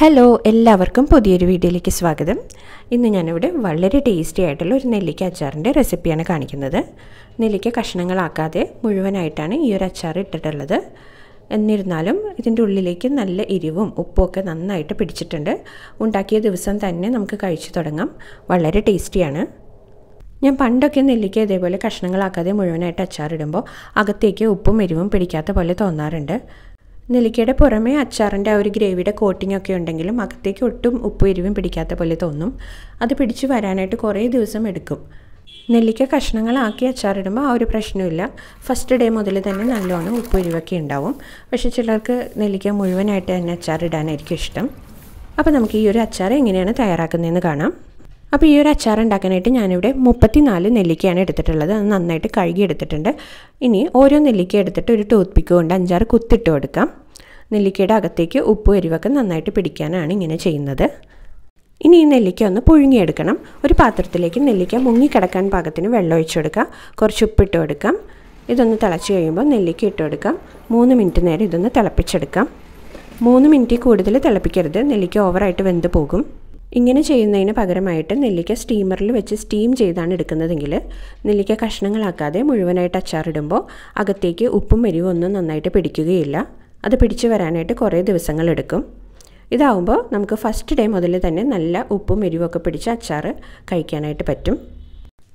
hello എല്ലാവർക്കും പുതിയൊരു വീഡിയോയിലേക്ക് സ്വാഗതം ഇന്ന് ഞാനിവിടെ വളരെ ടേസ്റ്റി ആയിട്ടുള്ള ഒരു നെല്ലിക്ക അച്ചാറിൻ്റെ റെസിപ്പിയാണ് കാണിക്കുന്നത് നെല്ലിക്ക കഷ്ണങ്ങളാക്കാതെ മുഴുവനായിട്ടാണ് ഈ ഒരു അച്ചാർ ഇട്ടിട്ടുള്ളത് എന്നിരുന്നാലും ഇതിൻ്റെ ഉള്ളിലേക്ക് നല്ല എരിവും ഉപ്പുമൊക്കെ നന്നായിട്ട് പിടിച്ചിട്ടുണ്ട് ഉണ്ടാക്കിയ ദിവസം തന്നെ നമുക്ക് കഴിച്ചു തുടങ്ങാം വളരെ ടേസ്റ്റിയാണ് ഞാൻ പണ്ടൊക്കെ നെല്ലിക്ക ഇതേപോലെ കഷ്ണങ്ങളാക്കാതെ മുഴുവനായിട്ട് അച്ചാറിടുമ്പോൾ അകത്തേക്ക് ഉപ്പും എരിവും പിടിക്കാത്ത പോലെ തോന്നാറുണ്ട് നെല്ലിക്കയുടെ പുറമേ അച്ചാറിൻ്റെ ആ ഒരു ഗ്രേവിയുടെ കോട്ടിംഗ് ഒക്കെ ഉണ്ടെങ്കിലും അകത്തേക്ക് ഒട്ടും ഉപ്പ് എരിവും പിടിക്കാത്ത പോലെ തോന്നും അത് പിടിച്ചു വരാനായിട്ട് കുറേ ദിവസം എടുക്കും നെല്ലിക്ക കഷ്ണങ്ങളാക്കി അച്ചാറിടുമ്പോൾ ആ ഒരു പ്രശ്നമില്ല ഫസ്റ്റ് ഡേ മുതൽ തന്നെ നല്ലോണം ഉപ്പ് എരിവൊക്കെ ഉണ്ടാവും പക്ഷേ ചിലർക്ക് നെല്ലിക്ക മുഴുവനായിട്ട് തന്നെ അച്ചാറിടാനായിരിക്കും ഇഷ്ടം അപ്പോൾ നമുക്ക് ഈ ഒരു അച്ചാർ എങ്ങനെയാണ് തയ്യാറാക്കുന്നതെന്ന് കാണാം അപ്പോൾ ഈ ഒരു അച്ചാർ ഉണ്ടാക്കാനായിട്ട് ഞാനിവിടെ മുപ്പത്തി നാല് നെല്ലിക്കയാണ് എടുത്തിട്ടുള്ളത് അത് നന്നായിട്ട് കഴുകി എടുത്തിട്ടുണ്ട് ഇനി ഓരോ നെല്ലിക്ക എടുത്തിട്ട് ഒരു ടൂത്ത് പിക്ക് കൊണ്ട് അഞ്ചാറ് കുത്തിട്ട് കൊടുക്കാം നെല്ലിക്കയുടെ അകത്തേക്ക് ഉപ്പ് എരിവൊക്കെ നന്നായിട്ട് പിടിക്കാനാണ് ഇങ്ങനെ ചെയ്യുന്നത് ഇനി ഈ നെല്ലിക്ക ഒന്ന് പുഴുങ്ങിയെടുക്കണം ഒരു പാത്രത്തിലേക്ക് നെല്ലിക്ക മുങ്ങിക്കിടക്കാൻ പാകത്തിന് വെള്ളം ഒഴിച്ചു കൊടുക്കാം കുറച്ച് ഉപ്പിട്ട് കൊടുക്കാം ഇതൊന്ന് തിളച്ച് കഴിയുമ്പോൾ നെല്ലിക്ക ഇട്ട് കൊടുക്കാം മൂന്ന് മിനിറ്റ് നേരം ഇതൊന്ന് തിളപ്പിച്ചെടുക്കാം മൂന്ന് മിനിറ്റ് കൂടുതൽ തിളപ്പിക്കരുത് നെല്ലിക്ക ഓവറായിട്ട് വെന്ത് പോകും ഇങ്ങനെ ചെയ്യുന്നതിന് പകരമായിട്ട് നെല്ലിക്ക സ്റ്റീമറിൽ വെച്ച് സ്റ്റീം ചെയ്താണ് എടുക്കുന്നതെങ്കിൽ നെല്ലിക്ക കഷ്ണങ്ങളാക്കാതെ മുഴുവനായിട്ട് അച്ചാറിടുമ്പോൾ അകത്തേക്ക് ഉപ്പും എരിവും ഒന്നും നന്നായിട്ട് പിടിക്കുകയില്ല അത് പിടിച്ചു വരാനായിട്ട് കുറേ എടുക്കും ഇതാവുമ്പോൾ നമുക്ക് ഫസ്റ്റ് ഡേ മുതൽ തന്നെ നല്ല ഉപ്പും എരിവൊക്കെ പിടിച്ച് അച്ചാർ കഴിക്കാനായിട്ട് പറ്റും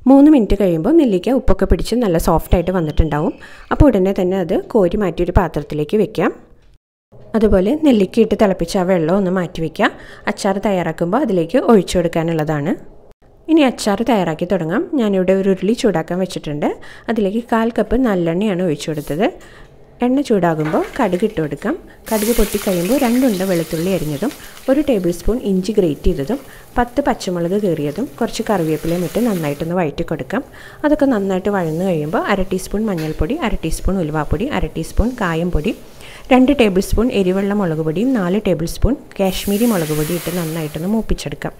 മൂന്ന് മിനിറ്റ് കഴിയുമ്പോൾ നെല്ലിക്ക ഉപ്പൊക്കെ പിടിച്ച് നല്ല സോഫ്റ്റായിട്ട് വന്നിട്ടുണ്ടാവും അപ്പോൾ ഉടനെ തന്നെ അത് കോരി മാറ്റിയൊരു പാത്രത്തിലേക്ക് വെക്കാം അതുപോലെ നെല്ലിക്കയിട്ട് തിളപ്പിച്ച ആ വെള്ളം ഒന്ന് മാറ്റി വയ്ക്കുക അച്ചാർ തയ്യാറാക്കുമ്പോൾ അതിലേക്ക് ഒഴിച്ചു കൊടുക്കാനുള്ളതാണ് ഇനി അച്ചാർ തയ്യാറാക്കി തുടങ്ങാം ഞാനിവിടെ ഒരു ഉരുളി ചൂടാക്കാൻ വെച്ചിട്ടുണ്ട് അതിലേക്ക് കാൽ കപ്പ് നല്ലെണ്ണയാണ് ഒഴിച്ചു കൊടുത്തത് എണ്ണ ചൂടാകുമ്പോൾ കടുക് ഇട്ട് കൊടുക്കാം കടുക് പൊട്ടിക്കഴിയുമ്പോൾ രണ്ടുണ്ട വെളുത്തുള്ളി അരിഞ്ഞതും ഒരു ടേബിൾ സ്പൂൺ ഇഞ്ചി ഗ്രേറ്റ് ചെയ്തതും പത്ത് പച്ചമുളക് കീറിയതും കുറച്ച് കറിവേപ്പിലയും ഇട്ട് നന്നായിട്ടൊന്ന് വഴറ്റി കൊടുക്കാം അതൊക്കെ നന്നായിട്ട് വഴന്നു കഴിയുമ്പോൾ അര ടീസ്പൂൺ മഞ്ഞൾപ്പൊടി അര ടീസ്പൂൺ ഉലുവാപ്പൊടി അര ടീസ്പൂൺ കായം പൊടി രണ്ട് ടേബിൾ സ്പൂൺ എരിവെള്ള മുളക് പൊടിയും നാല് ടേബിൾ സ്പൂൺ കാശ്മീരി മുളക് പൊടി ഇട്ട് നന്നായിട്ടൊന്ന് മൂപ്പിച്ചെടുക്കാം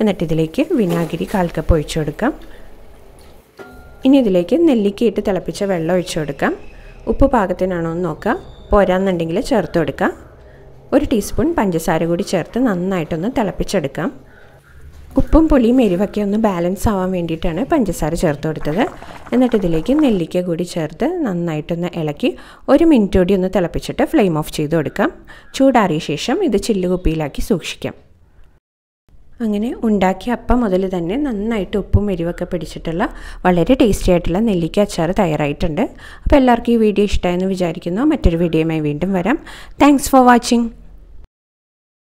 എന്നിട്ട് ഇതിലേക്ക് വിനാഗിരി കാൽ കപ്പ് ഒഴിച്ചു കൊടുക്കാം ഇനി ഇതിലേക്ക് നെല്ലിക്ക ഇട്ട് തിളപ്പിച്ച വെള്ളം ഒഴിച്ചു കൊടുക്കാം ഉപ്പ് പാകത്തിനാണോ എന്ന് നോക്കുക പോരാന്നുണ്ടെങ്കിൽ ചേർത്ത് കൊടുക്കാം ഒരു ടീസ്പൂൺ പഞ്ചസാര കൂടി ചേർത്ത് നന്നായിട്ടൊന്ന് തിളപ്പിച്ചെടുക്കാം ഉപ്പും പുളിയും എരിവൊക്കെ ഒന്ന് ബാലൻസ് ആവാൻ വേണ്ടിയിട്ടാണ് പഞ്ചസാര ചേർത്ത് കൊടുത്തത് എന്നിട്ട് ഇതിലേക്ക് നെല്ലിക്ക കൂടി ചേർത്ത് നന്നായിട്ടൊന്ന് ഇളക്കി ഒരു മിനിറ്റ് കൂടി ഒന്ന് തിളപ്പിച്ചിട്ട് ഫ്ലെയിം ഓഫ് ചെയ്ത് കൊടുക്കാം ചൂടാറിയ ശേഷം ഇത് ചില്ല് കുപ്പിയിലാക്കി സൂക്ഷിക്കാം അങ്ങനെ ഉണ്ടാക്കിയ അപ്പം മുതൽ തന്നെ നന്നായിട്ട് ഉപ്പും എരിവൊക്കെ പിടിച്ചിട്ടുള്ള വളരെ ടേസ്റ്റി ആയിട്ടുള്ള നെല്ലിക്ക അച്ചാർ തയ്യാറായിട്ടുണ്ട് അപ്പോൾ എല്ലാവർക്കും ഈ വീഡിയോ ഇഷ്ടമായെന്ന് വിചാരിക്കുന്നു മറ്റൊരു വീഡിയോയുമായി വീണ്ടും വരാം താങ്ക്സ് ഫോർ വാച്ചിങ്